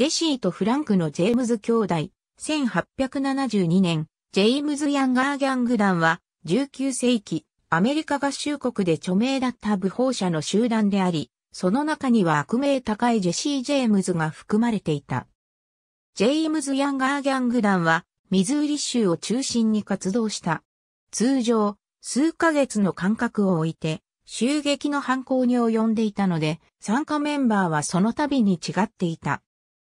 ジェシーとフランクのジェームズ兄弟、1872年、ジェームズ・ヤンガーギャング団は、19世紀、アメリカ合衆国で著名だった武法者の集団であり、その中には悪名高いジェシー・ジェームズが含まれていた。ジェームズ・ヤンガーギャング団は、ミズーリ州を中心に活動した。通常、数ヶ月の間隔を置いて、襲撃の犯行に及んでいたので、参加メンバーはその度に違っていた。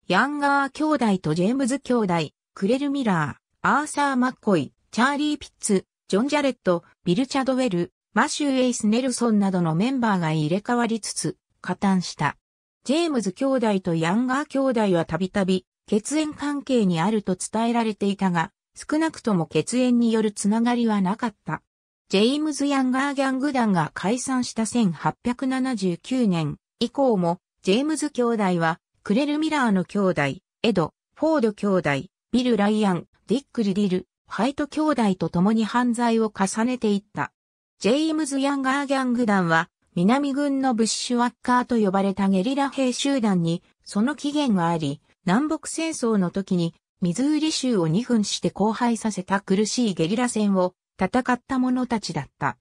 ヤンガー兄弟とジェームズ兄弟、クレル・ミラー、アーサー・マッコイ、チャーリー・ピッツ、ジョン・ジャレット、ビル・チャドウェル、マシュー・エイス・ネルソンなどのメンバーが入れ替わりつつ、加担した。ジェームズ兄弟とヤンガー兄弟はたびたび血縁関係にあると伝えられていたが、少なくとも血縁によるつながりはなかった。ジェイムズ・ヤンガーギャング団が解散した1879年以降も、ジェームズ兄弟はクレル・ミラーの兄弟、エド、フォード兄弟、ビル・ライアン、ディック・リディル、ハイト兄弟と共に犯罪を重ねていった。ジェイムズ・ヤンガー・ギャング団は、南軍のブッシュワッカーと呼ばれたゲリラ兵集団に、その起源があり、南北戦争の時に、ミズーリ州を2分して荒廃させた苦しいゲリラ戦を戦った者たちだった。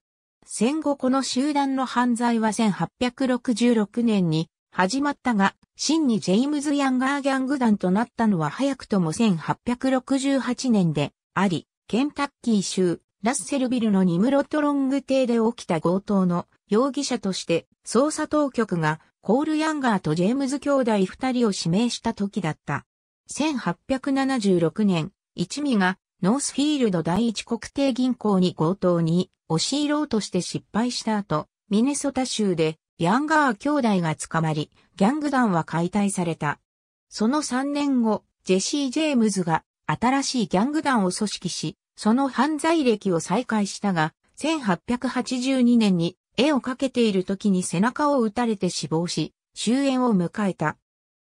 戦後この集団の犯罪は1866年に始まったが、真にジェイムズ・ヤンガーギャング団となったのは早くとも1868年であり、ケンタッキー州、ラッセルビルのニムロトロング邸で起きた強盗の容疑者として捜査当局がコール・ヤンガーとジェームズ兄弟二人を指名した時だった。1876年、一味がノースフィールド第一国定銀行に強盗に押し入ろうとして失敗した後、ミネソタ州でヤンガー兄弟が捕まり、ギャング団は解体された。その3年後、ジェシー・ジェームズが新しいギャング団を組織し、その犯罪歴を再開したが、1882年に絵を描けている時に背中を撃たれて死亡し、終焉を迎えた。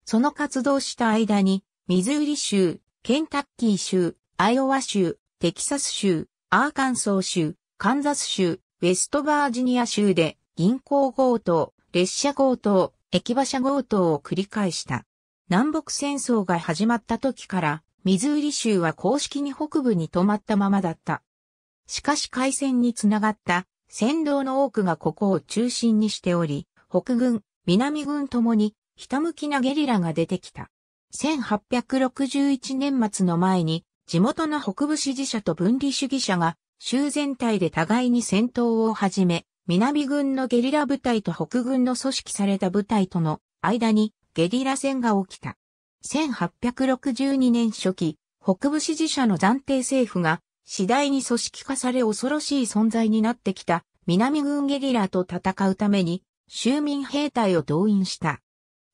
その活動した間に、ミズーリ州、ケンタッキー州、アイオワ州、テキサス州、アーカンソー州、カンザス州、ウェストバージニア州で銀行強盗、列車強盗、駅馬車強盗を繰り返した。南北戦争が始まった時から、ミズーリ州は公式に北部に止まったままだった。しかし海戦につながった先導の多くがここを中心にしており、北軍、南軍ともに、ひたむきなゲリラが出てきた。1861年末の前に、地元の北部支持者と分離主義者が、州全体で互いに戦闘を始め、南軍のゲリラ部隊と北軍の組織された部隊との間にゲリラ戦が起きた。1862年初期、北部支持者の暫定政府が次第に組織化され恐ろしい存在になってきた南軍ゲリラと戦うために州民兵隊を動員した。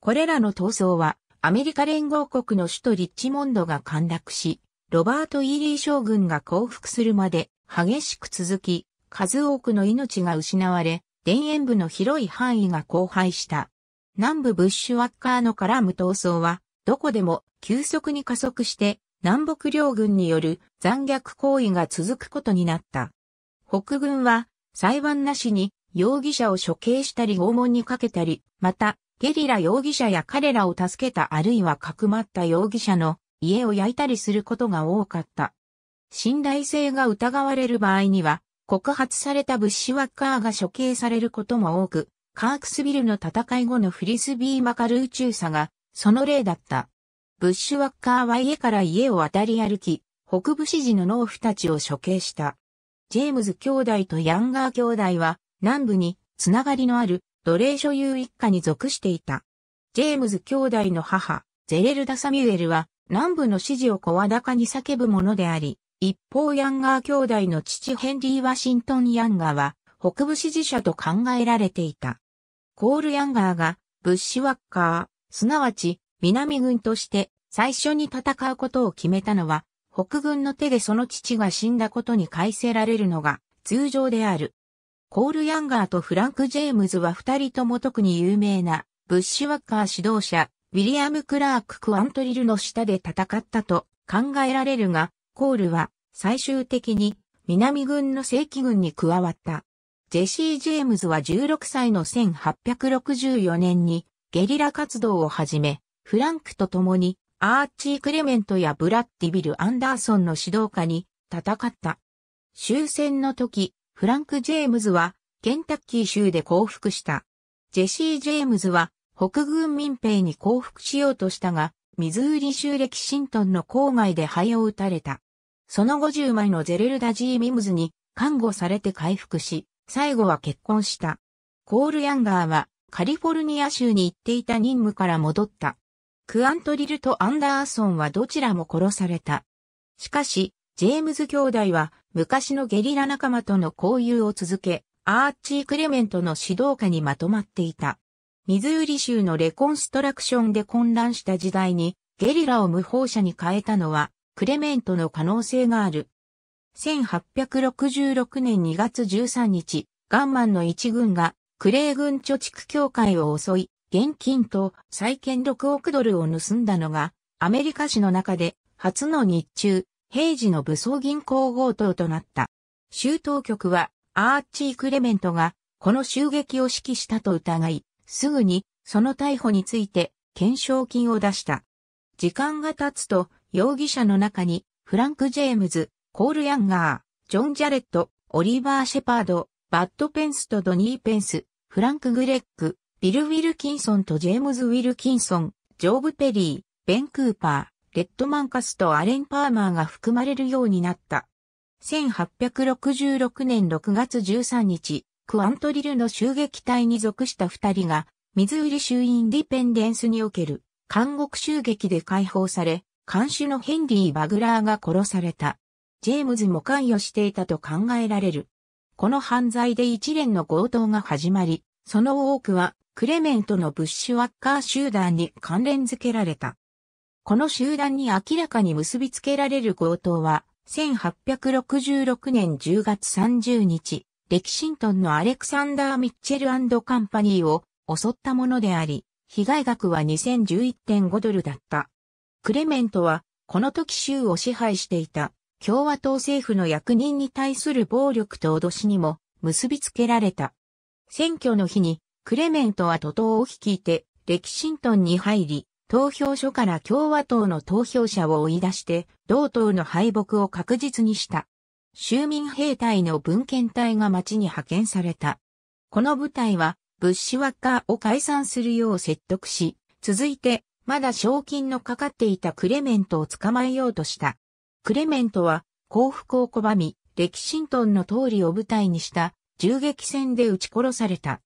これらの闘争はアメリカ連合国の首都リッチモンドが陥落し、ロバート・イーリー将軍が降伏するまで激しく続き、数多くの命が失われ、田園部の広い範囲が荒廃した。南部ブッシュワッカーの絡む闘争は、どこでも急速に加速して、南北両軍による残虐行為が続くことになった。北軍は、裁判なしに容疑者を処刑したり拷問にかけたり、また、ゲリラ容疑者や彼らを助けたあるいはかくまった容疑者の家を焼いたりすることが多かった。信頼性が疑われる場合には、告発されたブッシュワッカーが処刑されることも多く、カークスビルの戦い後のフリスビーマカルー中佐が、その例だった。ブッシュワッカーは家から家を渡り歩き、北部支持の農夫たちを処刑した。ジェームズ兄弟とヤンガー兄弟は、南部につながりのある奴隷所有一家に属していた。ジェームズ兄弟の母、ゼレルダ・サミュエルは、南部の支持を声高に叫ぶものであり、一方ヤンガー兄弟の父ヘンリー・ワシントン・ヤンガーは北部支持者と考えられていた。コール・ヤンガーがブッシュワッカー、すなわち南軍として最初に戦うことを決めたのは北軍の手でその父が死んだことに返せられるのが通常である。コール・ヤンガーとフランク・ジェームズは二人とも特に有名なブッシュワッカー指導者ウィリアム・クラーク・クアントリルの下で戦ったと考えられるが、コールは最終的に南軍の正規軍に加わった。ジェシー・ジェームズは16歳の1864年にゲリラ活動を始め、フランクと共にアーチー・クレメントやブラッディビル・アンダーソンの指導下に戦った。終戦の時、フランク・ジェームズはケンタッキー州で降伏した。ジェシー・ジェームズは北軍民兵に降伏しようとしたが、ミズーリ州歴シントンの郊外で灰を打たれた。その50枚のゼレルダ・ジー・ミムズに看護されて回復し、最後は結婚した。コール・ヤンガーはカリフォルニア州に行っていた任務から戻った。クアントリルとアンダーソンはどちらも殺された。しかし、ジェームズ兄弟は昔のゲリラ仲間との交友を続け、アーチー・クレメントの指導下にまとまっていた。ミズーリ州のレコンストラクションで混乱した時代にゲリラを無法者に変えたのはクレメントの可能性がある。1866年2月13日、ガンマンの一軍がクレー軍貯蓄協会を襲い、現金と債券6億ドルを盗んだのが、アメリカ史の中で初の日中、平時の武装銀行強盗となった。州当局は、アーチー・クレメントが、この襲撃を指揮したと疑い、すぐに、その逮捕について、懸賞金を出した。時間が経つと、容疑者の中に、フランク・ジェームズ、コール・ヤンガー、ジョン・ジャレット、オリバー・シェパード、バッド・ペンスとドニー・ペンス、フランク・グレッグ、ビル・ウィルキンソンとジェームズ・ウィルキンソン、ジョーブ・ペリー、ベン・クーパー、レッドマンカスとアレン・パーマーが含まれるようになった。1866年6月13日、クアントリルの襲撃隊に属した二人が、ミズーリ州インディペンデンスにおける、監獄襲撃で解放され、監視のヘンリー・バグラーが殺された。ジェームズも関与していたと考えられる。この犯罪で一連の強盗が始まり、その多くはクレメントのブッシュワッカー集団に関連付けられた。この集団に明らかに結びつけられる強盗は、1866年10月30日、レキシントンのアレクサンダー・ミッチェルカンパニーを襲ったものであり、被害額は2011.5ドルだった。クレメントは、この時州を支配していた共和党政府の役人に対する暴力と脅しにも結びつけられた。選挙の日に、クレメントは徒党を率いて、レキシントンに入り、投票所から共和党の投票者を追い出して、同党の敗北を確実にした。州民兵隊の文献隊が町に派遣された。この部隊は、ブッシュワッカーを解散するよう説得し、続いてまだ賞金のかかっていたクレメントを捕まえようとした。クレメントは幸福を拒み、歴ントンの通りを舞台にした銃撃戦で撃ち殺された。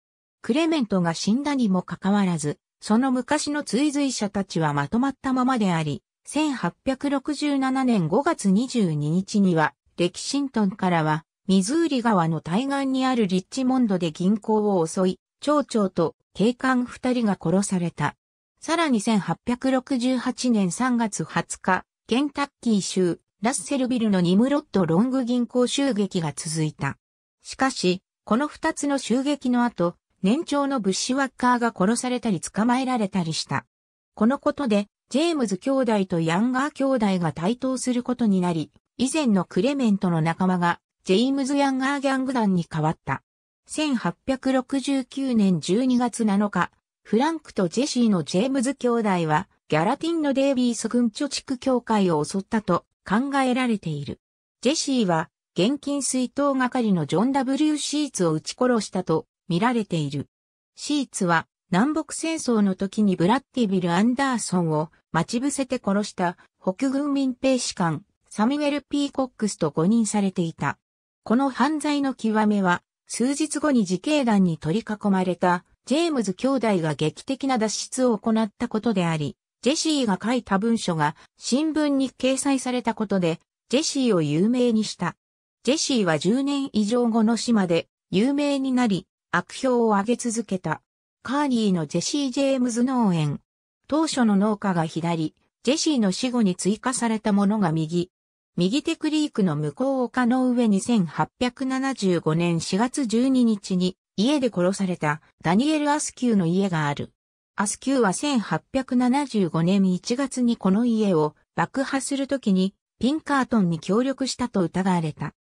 クレメントが死んだにもかかわらず、その昔の追随者たちはまとまったままであり、1867年5月22日には、レキシントンからは、ミズーリ川の対岸にあるリッチモンドで銀行を襲い、町長と警官二人が殺された。さらに1868年3月20日、ケンタッキー州、ラッセルビルのニムロット・ロング銀行襲撃が続いた。しかし、この二つの襲撃の後、年長のブッシュワッカーが殺されたり捕まえられたりした。このことで、ジェームズ兄弟とヤンガー兄弟が対等することになり、以前のクレメントの仲間が、ジェームズ・ヤンガーギャング団に変わった。1869年12月7日、フランクとジェシーのジェームズ兄弟は、ギャラティンのデイビース軍貯蓄協会を襲ったと考えられている。ジェシーは、現金水筒係のジョン・ W・ シーツを撃ち殺したと見られている。シーツは、南北戦争の時にブラッティビル・アンダーソンを待ち伏せて殺した北軍民兵士官、サミュエル・ P・ コックスと誤認されていた。この犯罪の極めは、数日後に自警団に取り囲まれたジェームズ兄弟が劇的な脱出を行ったことであり、ジェシーが書いた文書が新聞に掲載されたことで、ジェシーを有名にした。ジェシーは10年以上後の死まで有名になり、悪評を上げ続けた。カーニーのジェシー・ジェームズ農園。当初の農家が左、ジェシーの死後に追加されたものが右。右手クリークの向こう丘の上に1875年4月12日に家で殺されたダニエル・アスキューの家がある。アスキューは1875年1月にこの家を爆破するときにピンカートンに協力したと疑われた。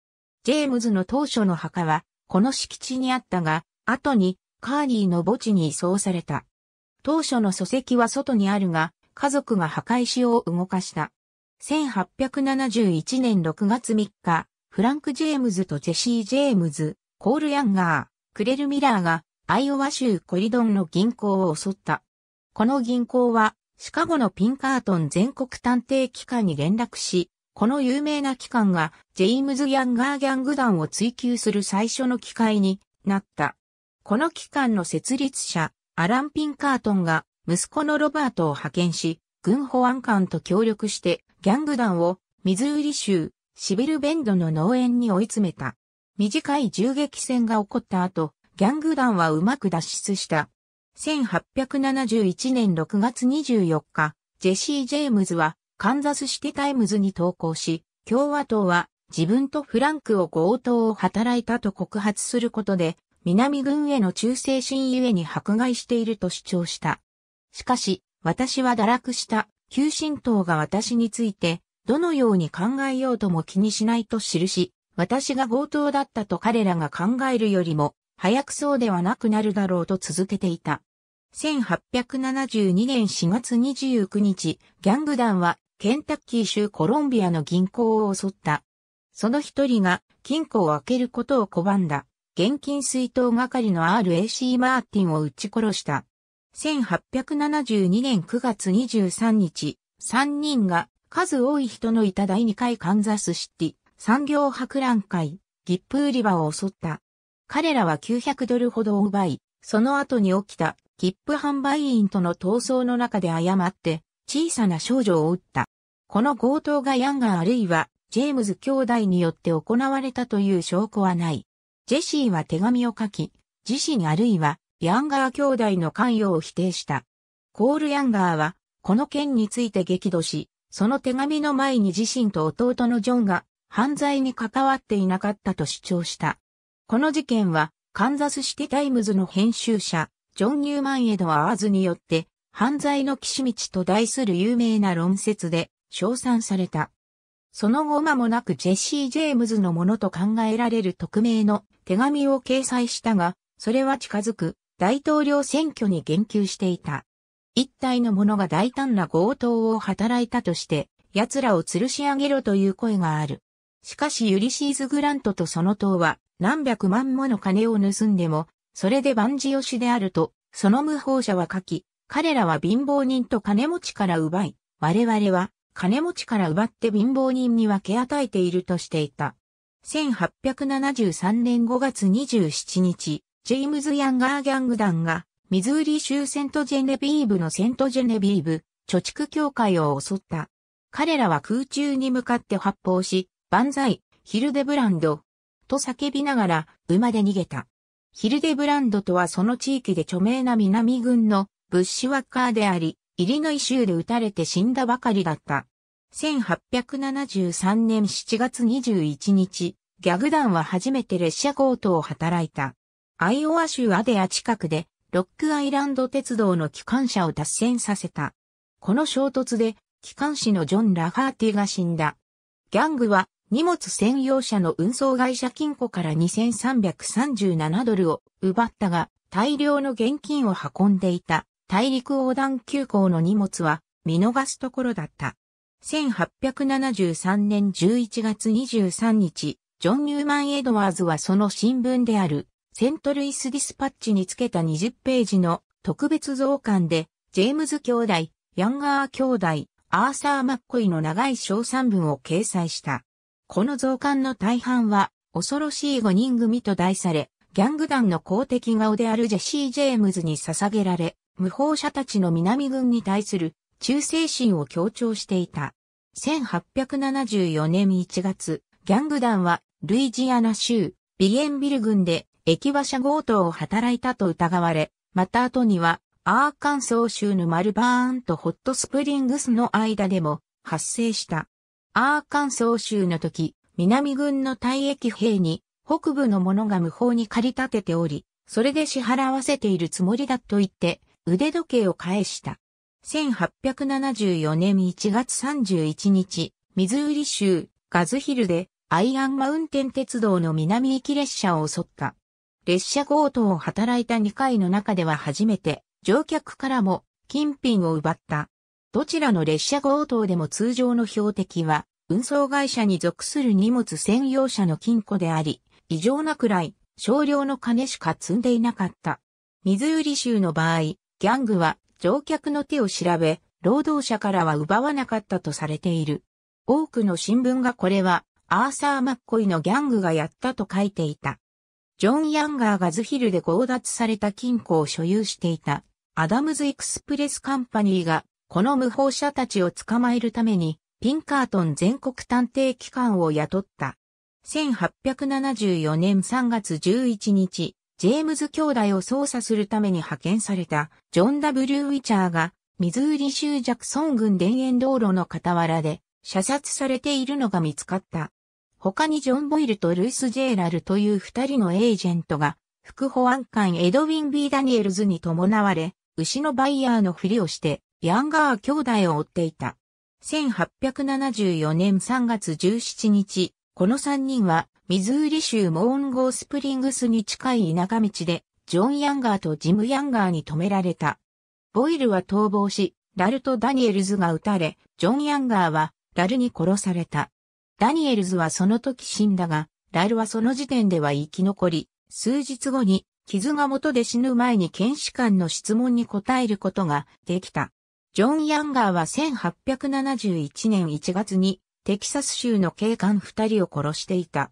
ジェームズの当初の墓はこの敷地にあったが、後にカーリーの墓地に移送された。当初の礎石は外にあるが、家族が墓石を動かした。1871年6月3日、フランク・ジェームズとジェシー・ジェームズ、コール・ヤンガー、クレル・ミラーがアイオワ州コリドンの銀行を襲った。この銀行はシカゴのピンカートン全国探偵機関に連絡し、この有名な機関がジェイムズ・ヤンガーギャング団を追求する最初の機会になった。この機関の設立者、アラン・ピンカートンが息子のロバートを派遣し、軍保安官と協力してギャング団をミズーリ州シビルベンドの農園に追い詰めた。短い銃撃戦が起こった後、ギャング団はうまく脱出した。1871年6月24日、ジェシー・ジェームズはカンザスシティタイムズに投稿し、共和党は自分とフランクを強盗を働いたと告発することで、南軍への忠誠心ゆえに迫害していると主張した。しかし、私は堕落した、旧神党が私について、どのように考えようとも気にしないと記し、私が強盗だったと彼らが考えるよりも、早くそうではなくなるだろうと続けていた。1872年4月29日、ギャング団はケンタッキー州コロンビアの銀行を襲った。その一人が金庫を開けることを拒んだ。現金水筒係の RAC マーティンを撃ち殺した。1872年9月23日、3人が数多い人のいた第2回カンザスシティ、産業博覧会、ギップ売り場を襲った。彼らは900ドルほどを奪い、その後に起きたギップ販売員との闘争の中で誤って小さな少女を撃った。この強盗がヤンガーあるいはジェームズ兄弟によって行われたという証拠はない。ジェシーは手紙を書き、自身あるいはヤンガー兄弟の関与を否定した。コール・ヤンガーはこの件について激怒し、その手紙の前に自身と弟のジョンが犯罪に関わっていなかったと主張した。この事件は、カンザスシティタイムズの編集者、ジョン・ニューマン・エドワーズによって、犯罪の岸道と題する有名な論説で、称賛された。その後間もなくジェシー・ジェームズのものと考えられる匿名の手紙を掲載したが、それは近づく大統領選挙に言及していた。一体の者が大胆な強盗を働いたとして、奴らを吊るし上げろという声がある。しかしユリシーズ・グラントとその党は何百万もの金を盗んでも、それで万事よしであると、その無法者は書き、彼らは貧乏人と金持ちから奪い、我々は金持ちから奪って貧乏人に分け与えているとしていた。1873年5月27日、ジェームズ・ヤンガーギャング団が、ミズーリ州セントジェネビーブのセントジェネビーブ、貯蓄協会を襲った。彼らは空中に向かって発砲し、万歳、ヒルデブランド、と叫びながら、馬で逃げた。ヒルデブランドとはその地域で著名な南軍のブッシュワッカーであり、イリノイ州で撃たれて死んだばかりだった。1873年7月21日、ギャグ団は初めて列車強盗を働いた。アイオワ州アデア近くで、ロックアイランド鉄道の機関車を脱線させた。この衝突で、機関士のジョン・ラファーティが死んだ。ギャングは荷物専用車の運送会社金庫から2337ドルを奪ったが、大量の現金を運んでいた大陸横断急行の荷物は見逃すところだった。1873年11月23日、ジョン・ニューマン・エドワーズはその新聞であるセントルイス・ディスパッチにつけた20ページの特別増刊で、ジェームズ兄弟、ヤンガー兄弟、アーサー・マッコイの長い賞賛文を掲載した。この増刊の大半は、恐ろしい5人組と題され、ギャング団の公敵顔であるジェシー・ジェームズに捧げられ、無法者たちの南軍に対する忠誠心を強調していた。1874年1月、ギャング団はルイジアナ州ビエンビル軍で駅馬車強盗を働いたと疑われ、また後にはアーカンソー州のマルバーンとホットスプリングスの間でも発生した。アーカンソー州の時、南軍の退役兵に北部の者が無法に借り立てており、それで支払わせているつもりだと言って腕時計を返した。1874年1月31日、ミズーリ州ガズヒルでアイアンマウンテン鉄道の南行き列車を襲った。列車強盗を働いた2回の中では初めて乗客からも金品を奪った。どちらの列車強盗でも通常の標的は、運送会社に属する荷物専用車の金庫であり、異常なくらい少量の金しか積んでいなかった。ミズーリ州の場合、ギャングは乗客の手を調べ、労働者からは奪わなかったとされている。多くの新聞がこれは、アーサー・マッコイのギャングがやったと書いていた。ジョン・ヤンガーがズヒルで強奪された金庫を所有していた、アダムズ・エクスプレス・カンパニーがこの無法者たちを捕まえるために、ピンカートン全国探偵機関を雇った。1874年3月11日、ジェームズ兄弟を捜査するために派遣されたジョン・ W・ ウィチャーが、ミズーリ州ジャクソン郡田園道路の傍らで射殺されているのが見つかった。他にジョン・ボイルとルイス・ジェーラルという二人のエージェントが、副保安官エドウィン・ビーダニエルズに伴われ、牛のバイヤーのふりをして、ヤンガー兄弟を追っていた。1874年3月17日、この3人は、ミズーリ州モーンゴースプリングスに近い田舎道で、ジョン・ヤンガーとジム・ヤンガーに止められた。ボイルは逃亡し、ラルとダニエルズが撃たれ、ジョン・ヤンガーは、ラルに殺された。ダニエルズはその時死んだが、ラルはその時点では生き残り、数日後に、傷が元で死ぬ前に検視官の質問に答えることができた。ジョン・ヤンガーは1871年1月にテキサス州の警官二人を殺していた。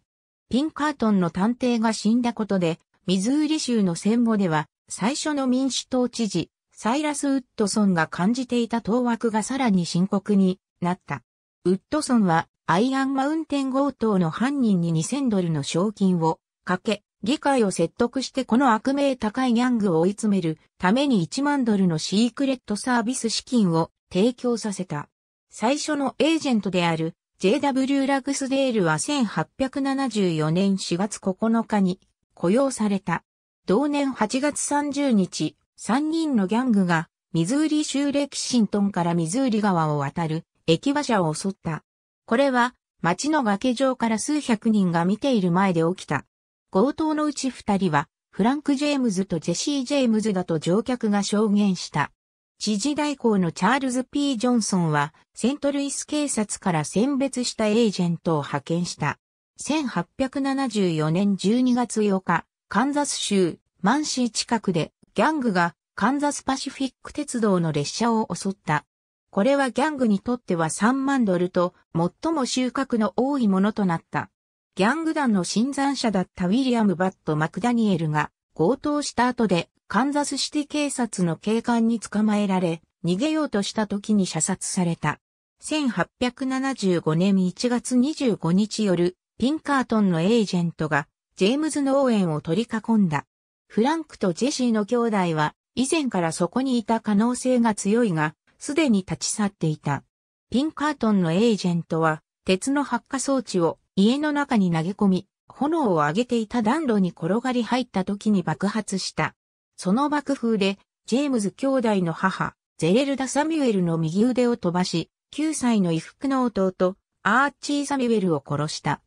ピンカートンの探偵が死んだことで、ミズーリ州の戦後では最初の民主党知事、サイラス・ウッドソンが感じていた当枠がさらに深刻になった。ウッドソンはアイアンマウンテン強盗の犯人に2000ドルの賞金をかけ、議会を説得してこの悪名高いギャングを追い詰めるために1万ドルのシークレットサービス資金を提供させた。最初のエージェントである JW ラグスデールは1874年4月9日に雇用された。同年8月30日、3人のギャングがミズーリ州レキシントンからミズーリ川を渡る駅馬車を襲った。これは街の崖上から数百人が見ている前で起きた。強盗のうち二人は、フランク・ジェームズとジェシー・ジェームズだと乗客が証言した。知事代行のチャールズ・ P・ ジョンソンは、セントルイス警察から選別したエージェントを派遣した。1874年12月8日、カンザス州、マンシー近くで、ギャングが、カンザスパシフィック鉄道の列車を襲った。これはギャングにとっては3万ドルと、最も収穫の多いものとなった。ギャング団の新参者だったウィリアム・バット・マクダニエルが強盗した後でカンザスシティ警察の警官に捕まえられ逃げようとした時に射殺された。1875年1月25日夜、ピンカートンのエージェントがジェームズ・ノーンを取り囲んだ。フランクとジェシーの兄弟は以前からそこにいた可能性が強いが、すでに立ち去っていた。ピンカートンのエージェントは鉄の発火装置を家の中に投げ込み、炎を上げていた暖炉に転がり入った時に爆発した。その爆風で、ジェームズ兄弟の母、ゼレルダ・サミュエルの右腕を飛ばし、9歳の衣服の弟、アーチー・サミュエルを殺した。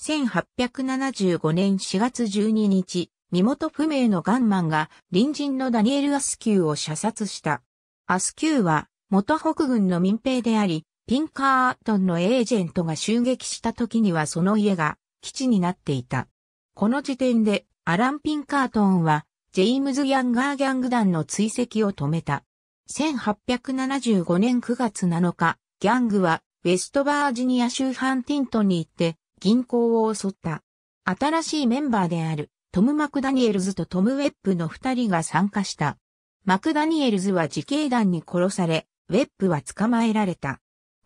1875年4月12日、身元不明のガンマンが隣人のダニエル・アスキューを射殺した。アスキューは元北軍の民兵であり、ピンカートンのエージェントが襲撃した時にはその家が基地になっていた。この時点でアラン・ピンカートンはジェイムズ・ヤンガーギャング団の追跡を止めた。1875年9月7日、ギャングはウェストバージニア州ハンティントンに行って銀行を襲った。新しいメンバーであるトム・マクダニエルズとトム・ウェップの二人が参加した。マクダニエルズは自警団に殺され、ウェップは捕まえられた。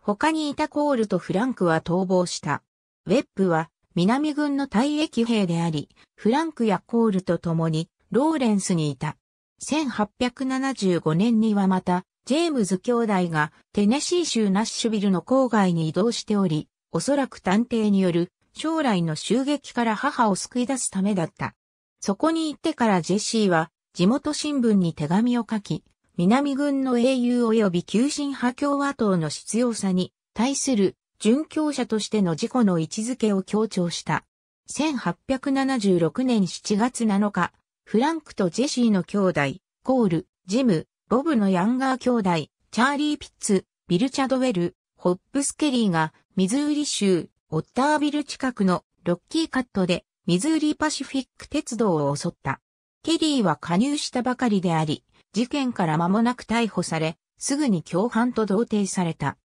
他にいたコールとフランクは逃亡した。ウェップは南軍の退役兵であり、フランクやコールと共にローレンスにいた。1875年にはまた、ジェームズ兄弟がテネシー州ナッシュビルの郊外に移動しており、おそらく探偵による将来の襲撃から母を救い出すためだった。そこに行ってからジェシーは地元新聞に手紙を書き、南軍の英雄及び急進派共和党の必要さに対する殉教者としての自己の位置づけを強調した。1876年7月7日、フランクとジェシーの兄弟、コール、ジム、ボブのヤンガー兄弟、チャーリー・ピッツ、ビル・チャドウェル、ホップス・ケリーが、ミズーリ州、オッタービル近くのロッキーカットで、ミズーリパシフィック鉄道を襲った。ケリーは加入したばかりであり、事件から間もなく逮捕され、すぐに共犯と同定された。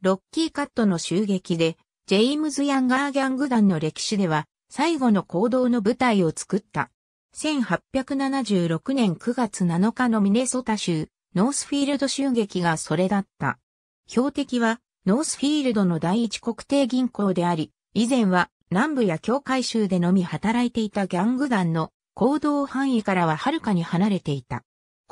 ロッキーカットの襲撃で、ジェイムズ・ヤンガーギャング団の歴史では、最後の行動の舞台を作った。1876年9月7日のミネソタ州、ノースフィールド襲撃がそれだった。標的は、ノースフィールドの第一国定銀行であり、以前は南部や境界州でのみ働いていたギャング団の行動範囲からははるかに離れていた。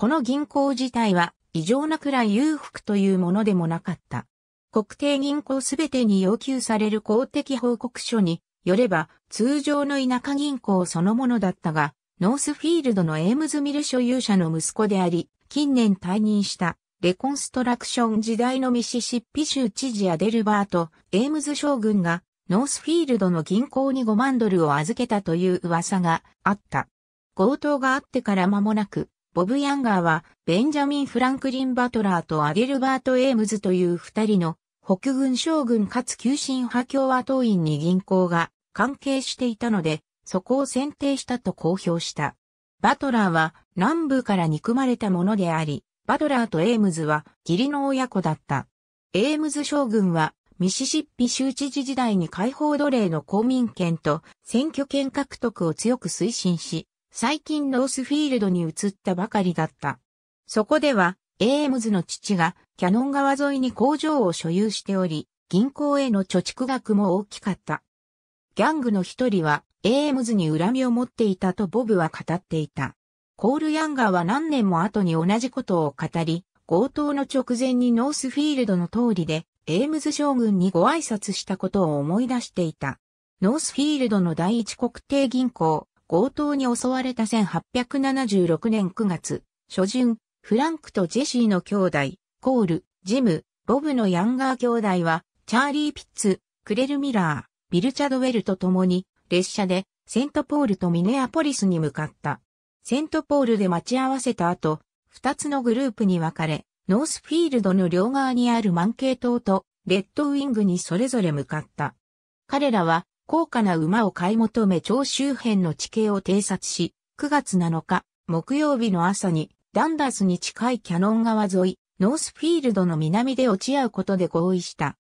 この銀行自体は異常なくらい裕福というものでもなかった。国定銀行すべてに要求される公的報告書によれば通常の田舎銀行そのものだったが、ノースフィールドのエームズミル所有者の息子であり、近年退任したレコンストラクション時代のミシシッピ州知事アデルバート・エームズ将軍がノースフィールドの銀行に5万ドルを預けたという噂があった。強盗があってから間もなく、ボブ・ヤンガーは、ベンジャミン・フランクリン・バトラーとアゲルバート・エイムズという二人の北軍将軍かつ急進派共和党員に銀行が関係していたので、そこを選定したと公表した。バトラーは南部から憎まれたものであり、バトラーとエイムズは義理の親子だった。エイムズ将軍はミシシッピ州知事時代に解放奴隷の公民権と選挙権獲得を強く推進し、最近ノースフィールドに移ったばかりだった。そこでは、エームズの父がキャノン川沿いに工場を所有しており、銀行への貯蓄額も大きかった。ギャングの一人は、エームズに恨みを持っていたとボブは語っていた。コール・ヤンガーは何年も後に同じことを語り、強盗の直前にノースフィールドの通りで、エームズ将軍にご挨拶したことを思い出していた。ノースフィールドの第一国定銀行、強盗に襲われた1876年9月、初旬、フランクとジェシーの兄弟、コール、ジム、ボブのヤンガー兄弟は、チャーリー・ピッツ、クレル・ミラー、ビル・チャドウェルと共に、列車で、セントポールとミネアポリスに向かった。セントポールで待ち合わせた後、二つのグループに分かれ、ノースフィールドの両側にあるマンケイ島と、レッドウィングにそれぞれ向かった。彼らは、高価な馬を買い求め町周辺の地形を偵察し、9月7日、木曜日の朝に、ダンダースに近いキャノン川沿い、ノースフィールドの南で落ち合うことで合意した。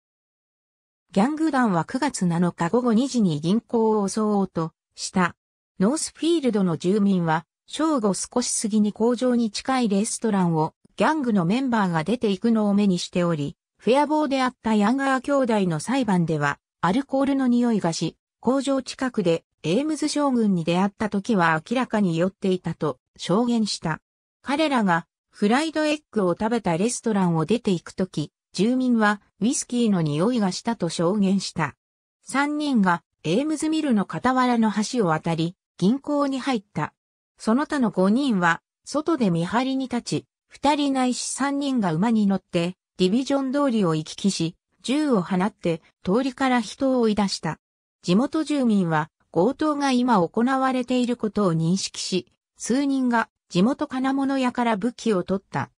ギャング団は9月7日午後2時に銀行を襲おうとした。ノースフィールドの住民は、正午少し過ぎに工場に近いレストランをギャングのメンバーが出ていくのを目にしており、フェアボーであったヤンガー兄弟の裁判では、アルコールの匂いがし、工場近くでエームズ将軍に出会った時は明らかに酔っていたと証言した。彼らがフライドエッグを食べたレストランを出て行く時、住民はウイスキーの匂いがしたと証言した。三人がエームズミルの傍らの橋を渡り、銀行に入った。その他の五人は、外で見張りに立ち、二人ないし三人が馬に乗って、ディビジョン通りを行き来し、銃を放って通りから人を追い出した。地元住民は強盗が今行われていることを認識し、数人が地元金物屋から武器を取った。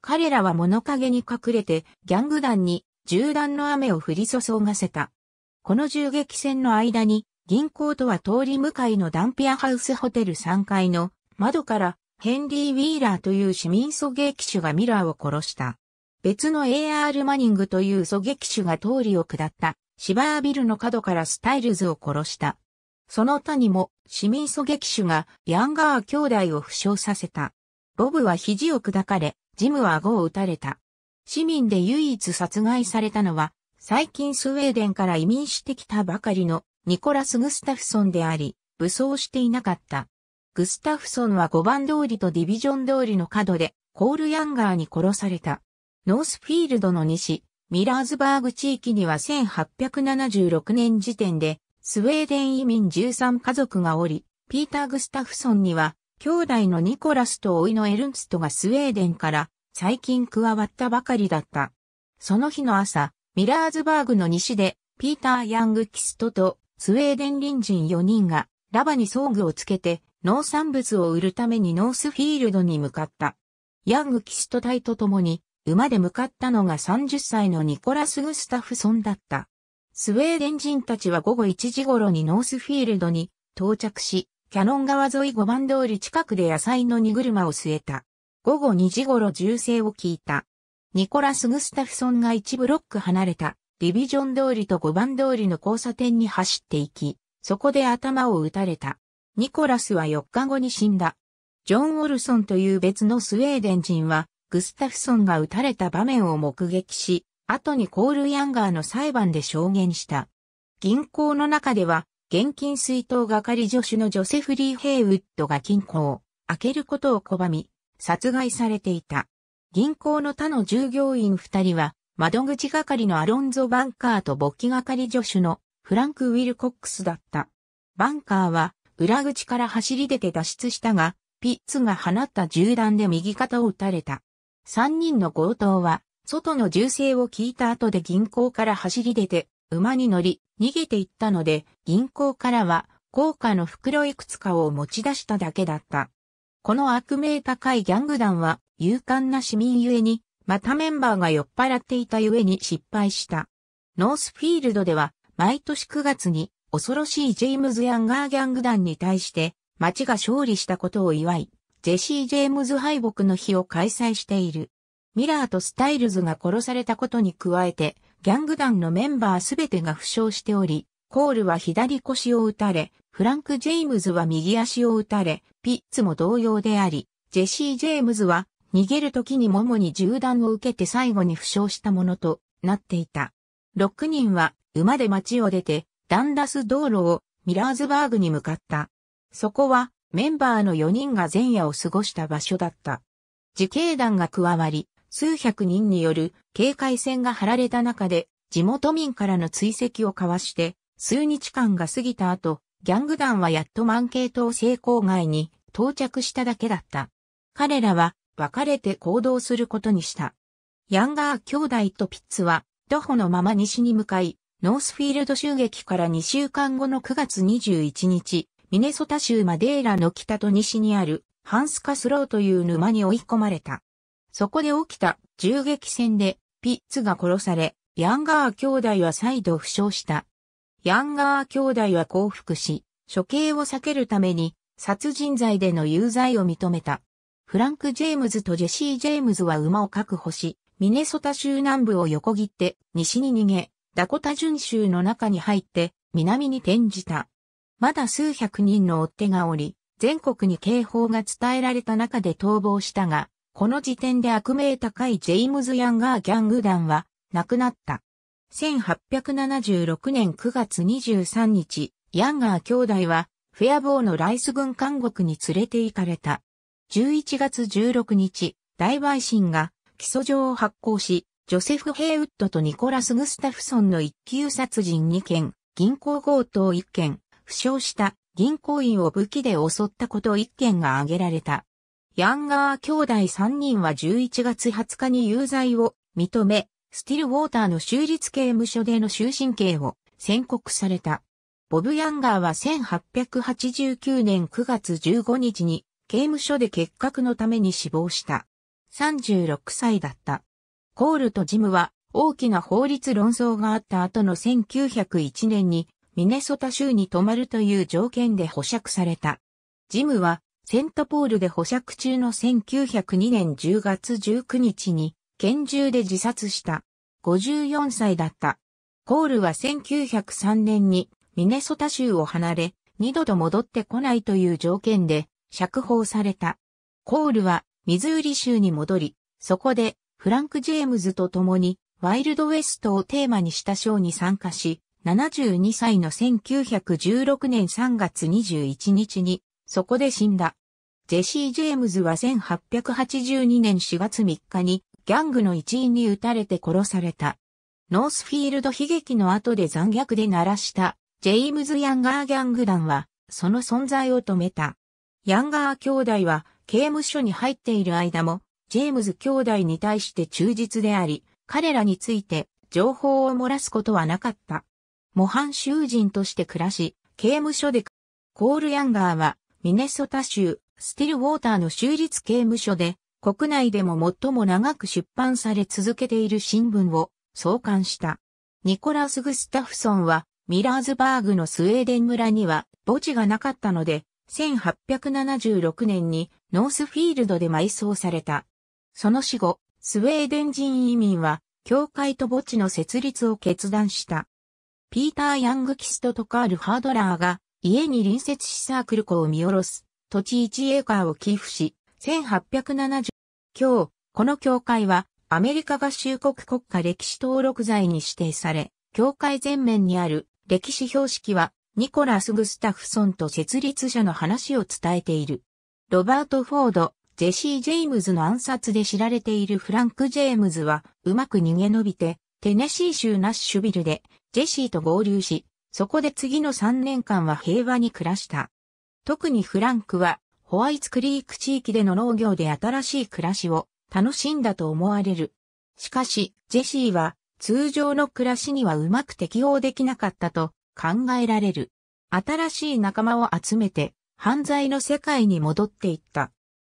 彼らは物陰に隠れてギャング団に銃弾の雨を降り注がせた。この銃撃戦の間に銀行とは通り向かいのダンピアハウスホテル3階の窓からヘンリー・ウィーラーという市民狙撃手がミラーを殺した。別の AR マニングという狙撃手が通りを下った、シバービルの角からスタイルズを殺した。その他にも市民狙撃手がヤンガー兄弟を負傷させた。ボブは肘を砕かれ、ジムは顎を打たれた。市民で唯一殺害されたのは、最近スウェーデンから移民してきたばかりのニコラス・グスタフソンであり、武装していなかった。グスタフソンは5番通りとディビジョン通りの角で、コール・ヤンガーに殺された。ノースフィールドの西、ミラーズバーグ地域には1876年時点で、スウェーデン移民13家族がおり、ピーター・グスタフソンには、兄弟のニコラスと甥のエルンストがスウェーデンから最近加わったばかりだった。その日の朝、ミラーズバーグの西で、ピーター・ヤング・キストとスウェーデン隣人4人が、ラバに装具をつけて、農産物を売るためにノースフィールドに向かった。ヤング・キスト隊と共に、馬で向かったのが30歳のニコラス・グスタフソンだった。スウェーデン人たちは午後1時頃にノースフィールドに到着し、キャノン川沿い5番通り近くで野菜の荷車を据えた。午後2時頃銃声を聞いた。ニコラス・グスタフソンが1ブロック離れた、ディビジョン通りと5番通りの交差点に走っていき、そこで頭を撃たれた。ニコラスは4日後に死んだ。ジョン・オルソンという別のスウェーデン人は、グスタフソンが撃たれた場面を目撃し、後にコール・ヤンガーの裁判で証言した。銀行の中では、現金水筒係助手のジョセフ・リー・ヘイウッドが金庫を開けることを拒み、殺害されていた。銀行の他の従業員二人は、窓口係のアロンゾ・バンカーと簿記係助手のフランク・ウィル・コックスだった。バンカーは、裏口から走り出て脱出したが、ピッツが放った銃弾で右肩を撃たれた。三人の強盗は、外の銃声を聞いた後で銀行から走り出て、馬に乗り、逃げていったので、銀行からは、高価の袋いくつかを持ち出しただけだった。この悪名高いギャング団は、勇敢な市民ゆえに、またメンバーが酔っ払っていたゆえに失敗した。ノースフィールドでは、毎年9月に、恐ろしいジェームズ・ヤンガーギャング団に対して、町が勝利したことを祝い、ジェシー・ジェームズ敗北の日を開催している。ミラーとスタイルズが殺されたことに加えて、ギャング団のメンバーすべてが負傷しており、コールは左腰を打たれ、フランク・ジェイムズは右足を打たれ、ピッツも同様であり、ジェシー・ジェームズは逃げる時にももに銃弾を受けて最後に負傷したものとなっていた。6人は馬で街を出て、ダンダス道路をミラーズバーグに向かった。そこはメンバーの4人が前夜を過ごした場所だった。自警団が加わり、数百人による警戒線が張られた中で、地元民からの追跡を交わして、数日間が過ぎた後、ギャング団はやっとマンケー島成功外に到着しただけだった。彼らは別れて行動することにした。ヤンガー兄弟とピッツは、徒歩のまま西に向かい、ノースフィールド襲撃から2週間後の9月21日、ミネソタ州マデーラの北と西にあるハンスカスローという沼に追い込まれた。そこで起きた銃撃戦でピッツが殺され、ヤンガー兄弟は再度負傷した。ヤンガー兄弟は降伏し、処刑を避けるために殺人罪での有罪を認めた。フランク・ジェームズとジェシー・ジェームズは馬を確保し、ミネソタ州南部を横切って西に逃げ、ダコタ準州の中に入って南に転じた。まだ数百人の追っ手がおり、全国に警報が伝えられた中で逃亡したが、この時点で悪名高いジェイムズ・ヤンガー・ギャング団は亡くなった。1876年9月23日、ヤンガー兄弟はフェアボーのライス軍監獄に連れて行かれた。11月16日、大陪審が起訴状を発行し、ジョセフ・ヘイウッドとニコラス・グスタフソンの一級殺人2件、銀行強盗1件、負傷した銀行員を武器で襲ったこと1件が挙げられた。ヤンガー兄弟3人は11月20日に有罪を認め、スティルウォーターの州立刑務所での終身刑を宣告された。ボブ・ヤンガーは1889年9月15日に刑務所で結核のために死亡した。36歳だった。コールとジムは大きな法律論争があった後の1901年にミネソタ州に泊まるという条件で保釈された。ジムは、セントポールで保釈中の1902年10月19日に、拳銃で自殺した。54歳だった。コールは1903年にミネソタ州を離れ、二度と戻ってこないという条件で釈放された。コールはミズーリ州に戻り、そこでフランク・ジェームズと共にワイルドウェストをテーマにしたショーに参加し、72歳の1916年3月21日に、そこで死んだ。ジェシー・ジェームズは1882年4月3日に、ギャングの一員に撃たれて殺された。ノースフィールド悲劇の後で残虐で鳴らした、ジェイムズ・ヤンガー・ギャング団は、その存在を止めた。ヤンガー兄弟は、刑務所に入っている間も、ジェームズ兄弟に対して忠実であり、彼らについて情報を漏らすことはなかった。模範囚人として暮らし、刑務所で、コール・ヤンガーは、ミネソタ州、スティルウォーターの州立刑務所で、国内でも最も長く出版され続けている新聞を創刊した。ニコラス・グスタフソンは、ミラーズバーグのスウェーデン村には墓地がなかったので、1876年にノースフィールドで埋葬された。その死後、スウェーデン人移民は、教会と墓地の設立を決断した。ピーター・ヤング・キストとカール・ハードラーが、家に隣接しサークル湖を見下ろす、土地1エーカーを寄付し、1870、今日、この教会は、アメリカ合衆国国家歴史登録財に指定され、教会前面にある歴史標識は、ニコラス・グスタフソンと設立者の話を伝えている。ロバート・フォード、ジェシー・ジェイムズの暗殺で知られているフランク・ジェイムズは、うまく逃げ延びて、テネシー州ナッシュビルで、ジェシーと合流し、そこで次の3年間は平和に暮らした。特にフランクは、ホワイツクリーク地域での農業で新しい暮らしを楽しんだと思われる。しかし、ジェシーは通常の暮らしにはうまく適応できなかったと考えられる。新しい仲間を集めて犯罪の世界に戻っていった。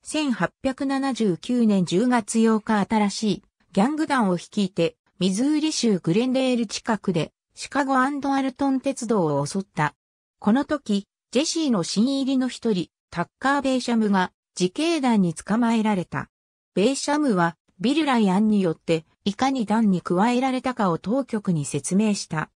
1879年10月8日新しいギャング団を率いてミズーリ州グレンデール近くでシカゴアルトン鉄道を襲った。この時、ジェシーの新入りの一人、タッカー・ベイシャムが自警団に捕まえられた。ベイシャムはビル・ライアンによっていかに団に加えられたかを当局に説明した。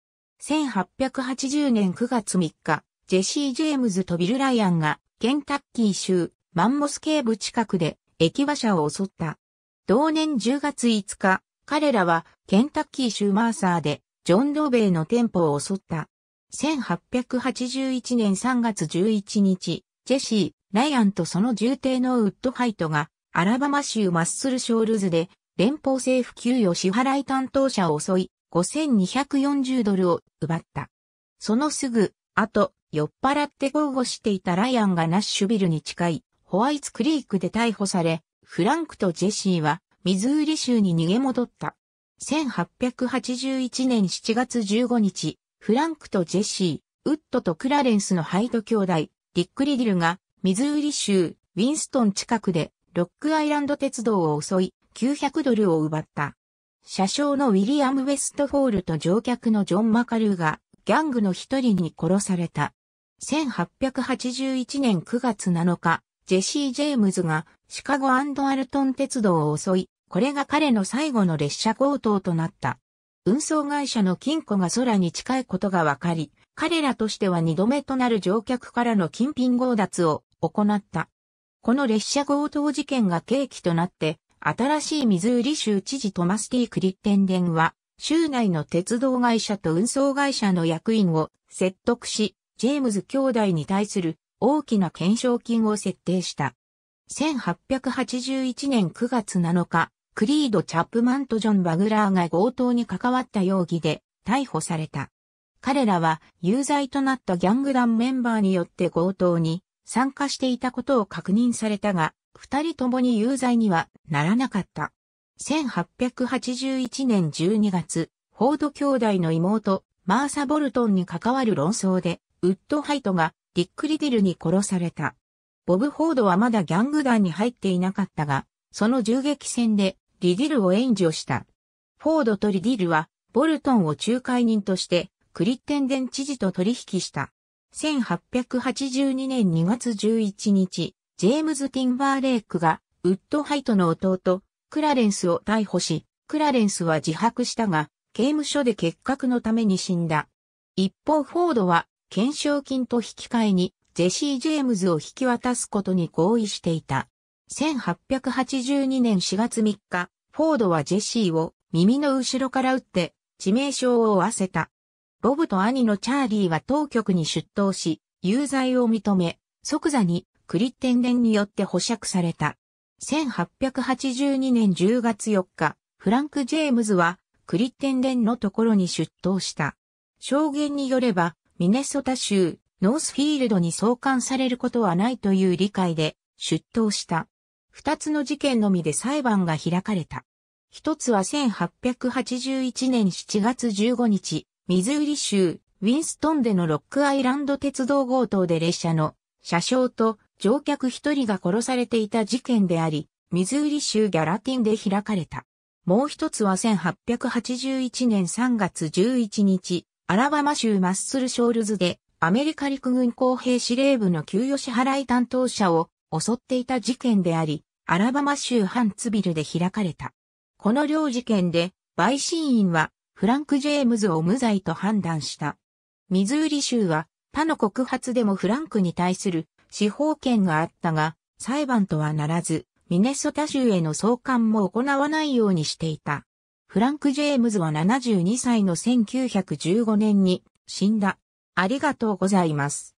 1880年9月3日、ジェシー・ジェームズとビル・ライアンがケンタッキー州マンモス警部近くで駅馬車を襲った。同年10月5日、彼らはケンタッキー州マーサーでジョン・ドーベイの店舗を襲った。1881年3月11日、ジェシー、ライアンとその重帝のウッドハイトがアラバマ州マッスルショールズで連邦政府給与支払い担当者を襲い5240ドルを奪った。そのすぐ、後、酔っ払って豪語していたライアンがナッシュビルに近いホワイツクリークで逮捕され、フランクとジェシーはミズーリ州に逃げ戻った。1881年7月15日、フランクとジェシー、ウッドとクラレンスのハイド兄弟、ディック・リディルが、ミズーリ州、ウィンストン近くで、ロックアイランド鉄道を襲い、900ドルを奪った。車掌のウィリアム・ウェストフォールと乗客のジョン・マカルーが、ギャングの一人に殺された。1881年9月7日、ジェシー・ジェームズがシカゴアルトン鉄道を襲い、これが彼の最後の列車強盗となった。運送会社の金庫が空に近いことが分かり、彼らとしては二度目となる乗客からの金品強奪を行った。この列車強盗事件が契機となって、新しいミズーリ州知事トマス・ティ・クリッテンデンは、州内の鉄道会社と運送会社の役員を説得し、ジェームズ兄弟に対する大きな懸賞金を設定した。1881年9月7日、クリード・チャップマンとジョン・バグラーが強盗に関わった容疑で逮捕された。彼らは有罪となったギャング団メンバーによって強盗に参加していたことを確認されたが、二人ともに有罪にはならなかった。1881年12月、フォード兄弟の妹、マーサ・ボルトンに関わる論争で、ウッドハイトがディック・リディルに殺された。ボブ・フォードはまだギャング団に入っていなかったが、その銃撃戦でリディルを援助した。フォードとリディルは、ボルトンを仲介人として、クリッテンデン知事と取引した。1882年2月11日、ジェームズ・ティンバーレイクが、ウッドハイトの弟、クラレンスを逮捕し、クラレンスは自白したが、刑務所で結核のために死んだ。一方フォードは、懸賞金と引き換えに、ジェシー・ジェームズを引き渡すことに合意していた。1882年4月3日、フォードはジェシーを耳の後ろから撃って致命傷を負わせた。ボブと兄のチャーリーは当局に出頭し、有罪を認め、即座にクリッテンデンによって保釈された。1882年10月4日、フランク・ジェームズはクリッテンデンのところに出頭した。証言によれば、ミネソタ州ノースフィールドに送還されることはないという理解で出頭した。二つの事件のみで裁判が開かれた。一つは1881年7月15日、ミズーリ州、ウィンストンでのロックアイランド鉄道強盗で列車の車掌と乗客一人が殺されていた事件であり、ミズーリ州ギャラティンで開かれた。もう一つは1881年3月11日、アラバマ州マッスルショールズで、アメリカ陸軍公兵司令部の給与支払い担当者を襲っていた事件であり、アラバマ州ハンツビルで開かれた。この両事件で、陪審員は、フランク・ジェームズを無罪と判断した。ミズーリ州は、他の告発でもフランクに対する司法権があったが、裁判とはならず、ミネソタ州への送還も行わないようにしていた。フランク・ジェームズは72歳の1915年に死んだ。ありがとうございます。